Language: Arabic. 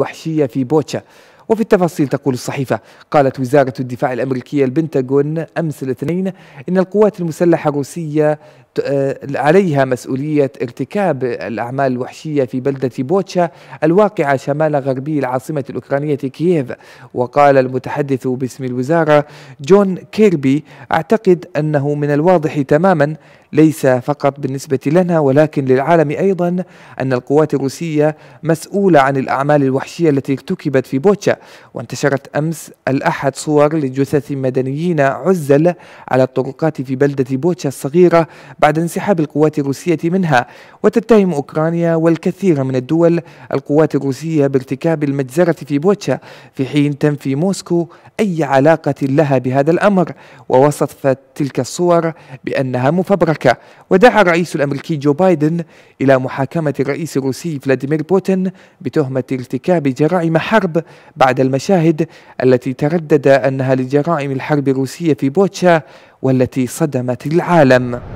وحشية في بوتشا وفي التفاصيل تقول الصحيفة قالت وزارة الدفاع الأمريكية البنتاغون أمس الاثنين إن القوات المسلحة الروسية آه، عليها مسؤولية ارتكاب الأعمال الوحشية في بلدة بوتشا الواقعة شمال غربي العاصمة الأوكرانية كييف وقال المتحدث باسم الوزارة جون كيربي أعتقد أنه من الواضح تماما ليس فقط بالنسبة لنا ولكن للعالم أيضا أن القوات الروسية مسؤولة عن الأعمال الوحشية التي ارتكبت في بوتشا وانتشرت أمس الأحد صور لجثث مدنيين عزل على الطرقات في بلدة بوتشا الصغيرة بعد انسحاب القوات الروسية منها وتتهم أوكرانيا والكثير من الدول القوات الروسية بارتكاب المجزرة في بوتشا في حين تنفي موسكو أي علاقة لها بهذا الأمر ووصفت تلك الصور بأنها مفبركة ودعا الرئيس الأمريكي جو بايدن إلى محاكمة الرئيس الروسي فلاديمير بوتين بتهمة ارتكاب جرائم حرب بعد المشاهد التي تردد أنها لجرائم الحرب الروسية في بوتشا والتي صدمت العالم